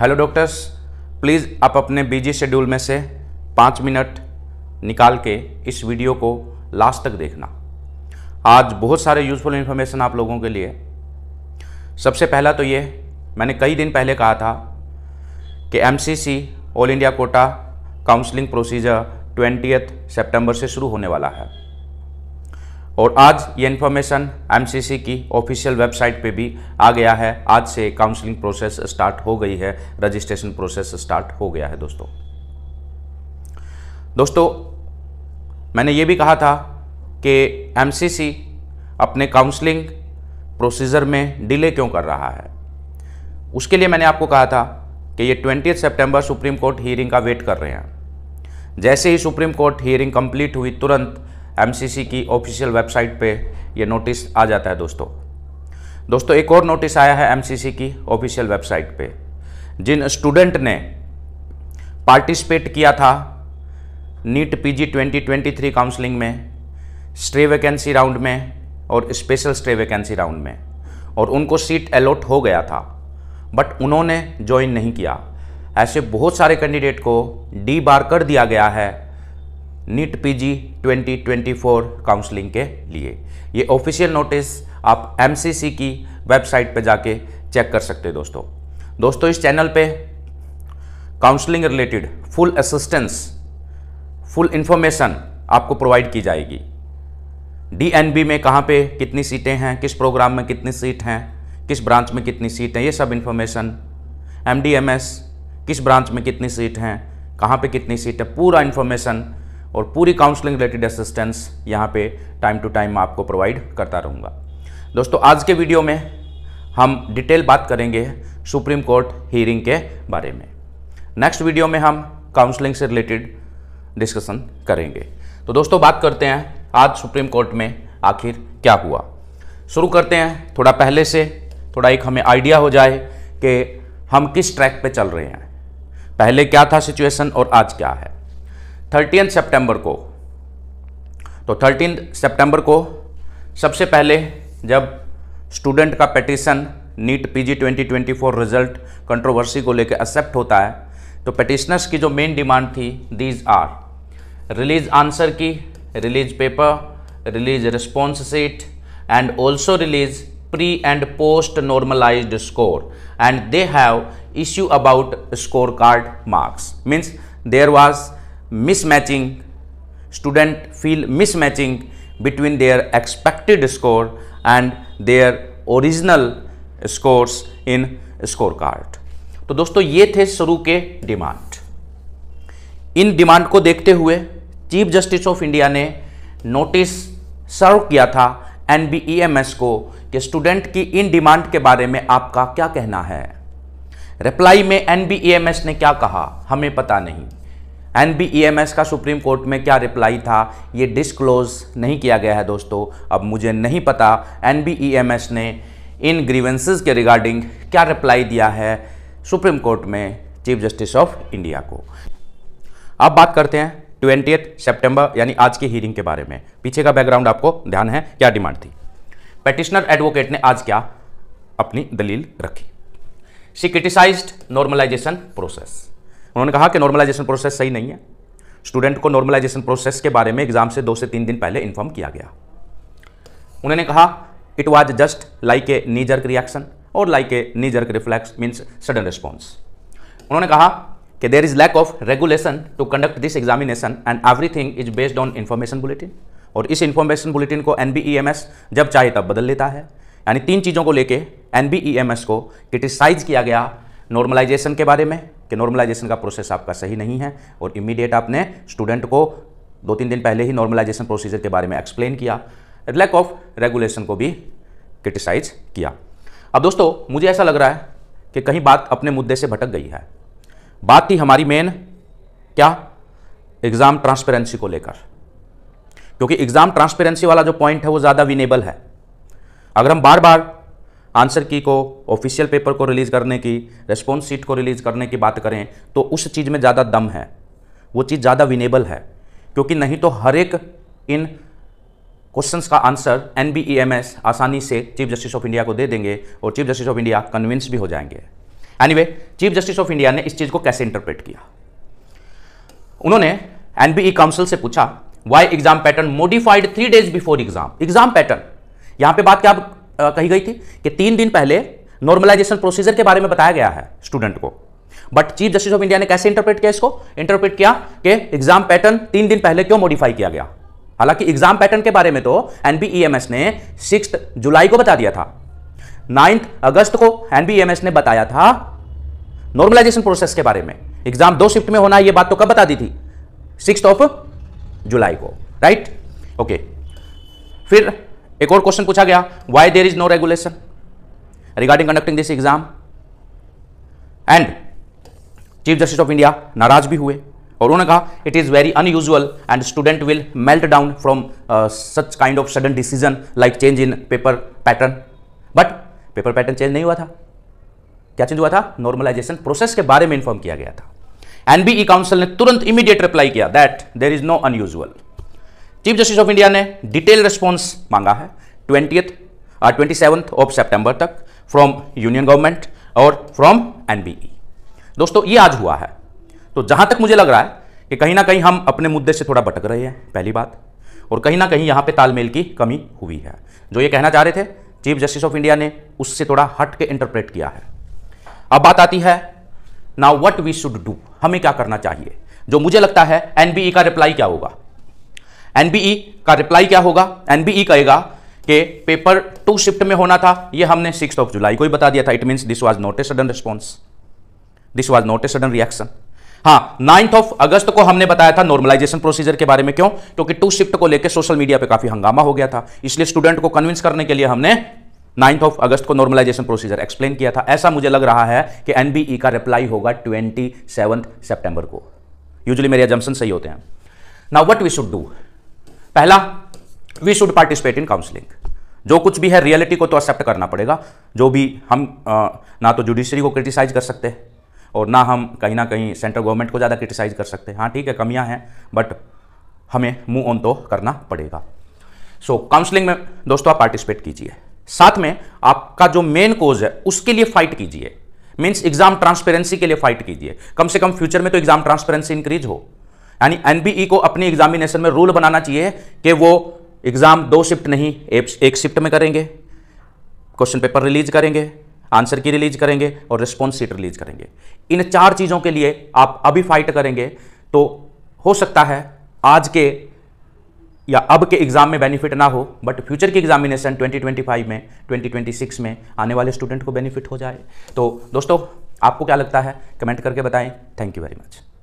Hello doctors please आप अपने busy schedule में से पाँच मिनट निकाल के इस वीडियो को लास्ट तक देखना आज बहुत सारे यूज़फुल इन्फॉर्मेशन आप लोगों के लिए सबसे पहला तो ये मैंने कई दिन पहले कहा था कि MCC all India quota counselling procedure twenty सितंबर से शुरू होने वाला है और आज ये इन्फॉर्मेशन एमसीसी की ऑफिशियल वेबसाइट पे भी आ गया है आज से काउंसलिंग प्रोसेस स्टार्ट हो गई है रजिस्ट्रेशन प्रोसेस स्टार्ट हो गया है दोस्तों दोस्तों मैंने ये भी कहा था कि एमसीसी अपने काउंसलिंग प्रोसीजर में डिले क्यों कर रहा है उसके लिए मैंने आपको कहा था कि ये ट्वेंटी सितंबर सुप्रीम कोर्ट हियरिंग का वेट कर रहे हैं जैसे ही सुप्रीम कोर्ट हियरिंग कंप्लीट हुई तुरंत एम की ऑफिशियल वेबसाइट पर यह नोटिस आ जाता है दोस्तों दोस्तों एक और नोटिस आया है एम की ऑफिशियल वेबसाइट पर जिन स्टूडेंट ने पार्टिसिपेट किया था नीट पीजी 2023 काउंसलिंग में स्ट्रे वैकेंसी राउंड में और स्पेशल स्ट्रे वैकेंसी राउंड में और उनको सीट अलॉट हो गया था बट उन्होंने ज्वाइन नहीं किया ऐसे बहुत सारे कैंडिडेट को डी बार कर दिया गया है नीट पीजी 2024 काउंसलिंग के लिए ये ऑफिशियल नोटिस आप एमसीसी की वेबसाइट पे जाके चेक कर सकते हैं दोस्तों दोस्तों इस चैनल पे counselling related full assistance full information आपको प्रोवाइड की जाएगी डीएनबी में कहाँ पे कितनी सीटें हैं किस प्रोग्राम में कितनी सीट हैं किस ब्रांच में कितनी सीट हैं ये सब इन्फॉर्मेशन एम किस ब्रांच में कितनी सीट हैं कहाँ पे कितनी सीट है पूरा इन्फॉर्मेशन और पूरी काउंसलिंग रिलेटेड असिस्टेंस यहाँ पे टाइम टू टाइम आपको प्रोवाइड करता रहूँगा दोस्तों आज के वीडियो में हम डिटेल बात करेंगे सुप्रीम कोर्ट हियरिंग के बारे में नेक्स्ट वीडियो में हम काउंसलिंग से रिलेटेड डिस्कशन करेंगे तो दोस्तों बात करते हैं आज सुप्रीम कोर्ट में आखिर क्या हुआ शुरू करते हैं थोड़ा पहले से थोड़ा एक हमें आइडिया हो जाए कि हम किस ट्रैक पे चल रहे हैं पहले क्या था सिचुएशन और आज क्या है थर्टीन सितंबर को तो थर्टीन सितंबर को सबसे पहले जब स्टूडेंट का petition NEET PG 2024 result controversy को लेकर एक्सेप्ट होता है तो पेटिशनर्स की जो मेन डिमांड थी these are release answer key release paper release response sheet and also release pre and post normalise score and they have issue about score card marks means there was mismatching student feel mismatching between their expected score and their original scores in score scorecard तो dosto ye the shuru ke demand in demand ko dekhte hue chief justice of india ne notice serve kiya tha nbems ko ke student ki in demand ke bare mein aapka kya kehna hai reply mein nbems ne kya kaha hame pata nahi S का Supreme Court में क्या reply था ये disclose नहीं किया गया है दोस्तों अब मुझे नहीं पता एनबीईएमएस ने इन ग्रीवेंसेज के रिगार्डिंग क्या रिप्लाई दिया है सुप्रीम कोर्ट में चीफ जस्टिस ऑफ इंडिया को अब बात करते हैं ट्वेंटी सितंबर यानी आज की हियरिंग के बारे में पीछे का बैकग्राउंड आपको ध्यान है क्या डिमांड थी पेटिशनर एडवोकेट ने आज क्या अपनी दलील रखी सी क्रिटिसाइज्ड नॉर्मलाइजेशन प्रोसेस उन्होंने कहा कि नॉर्मलाइजेशन प्रोसेस सही नहीं है स्टूडेंट को नॉर्मलाइजेशन प्रोसेस के बारे में एग्जाम से दो से तीन दिन पहले इन्फॉर्म किया गया उन्होंने कहा it was just like a knee jerk reaction और like a knee jerk reflex means sudden response उन्होंने कहा कि there is lack of regulation to conduct this examination and everything is based on information bulletin और इस इन्फॉर्मेशन बुलेटिन को N e जब चाहे तब बदल लेता है यानी तीन चीज़ों को लेके एन e को क्रिटिसाइज किया गया नॉर्मलाइजेशन के बारे में कि नॉर्मलाइजेशन का प्रोसेस आपका सही नहीं है और इमीडिएट आपने स्टूडेंट को दो तीन दिन पहले ही नॉर्मलाइजेशन प्रोसीजर के बारे में एक्सप्लेन किया लैक ऑफ रेगुलेशन को भी क्रिटिसाइज किया अब दोस्तों मुझे ऐसा लग रहा है कि कहीं बात अपने मुद्दे से भटक गई है बात थी हमारी मेन क्या एग्ज़ाम ट्रांसपेरेंसी को लेकर क्योंकि एग्ज़ाम ट्रांसपेरेंसी वाला जो पॉइंट है वो ज़्यादा विनेबल है अगर हम बार बार आंसर की को ऑफिशियल पेपर को रिलीज़ करने की रेस्पॉन्स सीट को रिलीज़ करने की बात करें तो उस चीज़ में ज़्यादा दम है वो चीज़ ज़्यादा विनेबल है क्योंकि नहीं तो हर एक इन क्वेश्चंस का answer N B E M S आसानी से चीफ जस्टिस ऑफ इंडिया को दे देंगे और Chief Justice of India convince भी हो जाएंगे एनी चीफ जस्टिस ऑफ इंडिया ने इस चीज़ को कैसे इंटरप्रेट किया उन्होंने एन बी ई काउंसिल से पूछा why exam pattern modified three days before exam exam pattern यहां पे बात क्या कही गई थी कि तीन दिन पहले नॉर्मलाइजेशन प्रोसीजर के बारे में बताया गया है स्टूडेंट को but Chief Justice of India ने कैसे इंटरप्रेट किया इसको इंटरप्रेट किया कि एग्जाम पैटर्न तीन दिन पहले क्यों मॉडिफाई किया गया हालांकि एग्जाम पैटर्न के बारे में तो एनबीएमएस e ने सिक्स जुलाई को बता दिया था नाइन्थ अगस्त को एनबीएमएस e ने बताया था नॉर्मलाइजेशन प्रोसेस के बारे में एग्जाम दो शिफ्ट में होना यह बात तो कब बता दी थी सिक्स ऑफ जुलाई को राइट ओके फिर एक और क्वेश्चन पूछा गया why there is no regulation regarding conducting this exam and Chief Justice of India नाराज भी हुए और उन्होंने कहा it is very unusual and student will melt down from such kind of sudden decision like change in paper pattern but paper pattern change नहीं हुआ था क्या चेंज हुआ था नॉर्मलाइजेशन प्रोसेस के बारे में इन्फॉर्म किया गया था एनबीई काउंसिल e ने तुरंत इमीडिएट रिप्लाई किया that there is no unusual Chief Justice of India ने डिटेल रिस्पॉन्स मांगा है twentieth twenty seventh of September तक फ्रॉम यूनियन गवर्नमेंट और फ्रॉम एन e। दोस्तों ये आज हुआ है तो जहां तक मुझे लग रहा है कि कहीं ना कहीं हम अपने मुद्दे से थोड़ा भटक रहे हैं पहली बात और कहीं ना कहीं यहां पे तालमेल की कमी हुई है जो ये कहना चाह रहे थे चीफ जस्टिस ऑफ इंडिया ने उससे थोड़ा हट के इंटरप्रेट किया है अब बात आती है now what we should do हमें क्या करना चाहिए जो मुझे लगता है एनबीई e का रिप्लाई क्या होगा एनबीई e का रिप्लाई क्या होगा एनबीई e कहेगा कि पेपर टू शिफ्ट में होना था ये हमने सिक्स ऑफ जुलाई को ही बता दिया था it means this was not a sudden response this was not a sudden reaction हाँ नाइन्थ ऑफ अगस्त को हमने बताया था नॉर्मलाइजेशन प्रोसीजर के बारे में क्यों क्योंकि टू शिफ्ट को लेकर सोशल मीडिया पर काफी हंगामा हो गया था इसलिए स्टूडेंट को कन्विंस करने के लिए हमने नाइन्थ ऑफ अगस्त को नॉर्मलाइजेशन प्रोसीजर एक्सप्लेन किया था ऐसा मुझे लग रहा है कि एनबीई e का रिप्लाई होगा ट्वेंटी सेवन सेप्टेंबर को यूजली मेरे एजम्पन सही होते हैं now what we should do पहला we should participate in counselling जो कुछ भी है रियलिटी को तो एक्सेप्ट करना पड़ेगा जो भी हम आ, ना तो जुडिशरी को क्रिटिसाइज कर सकते हैं और ना हम कहीं ना कहीं सेंट्रल गवर्नमेंट को ज़्यादा क्रिटिसाइज कर सकते हैं हाँ ठीक है कमियां हैं बट हमें मूव ऑन तो करना पड़ेगा सो so, काउंसलिंग में दोस्तों आप पार्टिसिपेट कीजिए साथ में आपका जो मेन कोज है उसके लिए फाइट कीजिए मीन्स एग्जाम ट्रांसपेरेंसी के लिए फाइट कीजिए कम से कम फ्यूचर में तो एग्जाम ट्रांसपेरेंसी इंक्रीज हो यानी एनबीई e को अपनी एग्जामिनेशन में रूल बनाना चाहिए कि वो एग्ज़ाम दो शिफ्ट नहीं एक शिफ्ट में करेंगे क्वेश्चन पेपर रिलीज करेंगे आंसर की रिलीज करेंगे और रिस्पॉन्स सीट रिलीज करेंगे इन चार चीज़ों के लिए आप अभी फाइट करेंगे तो हो सकता है आज के या अब के एग्ज़ाम में बेनिफिट ना हो बट फ्यूचर की एग्जामिनेशन 2025 में 2026 में आने वाले स्टूडेंट को बेनिफिट हो जाए तो दोस्तों आपको क्या लगता है कमेंट करके बताएं थैंक यू वेरी मच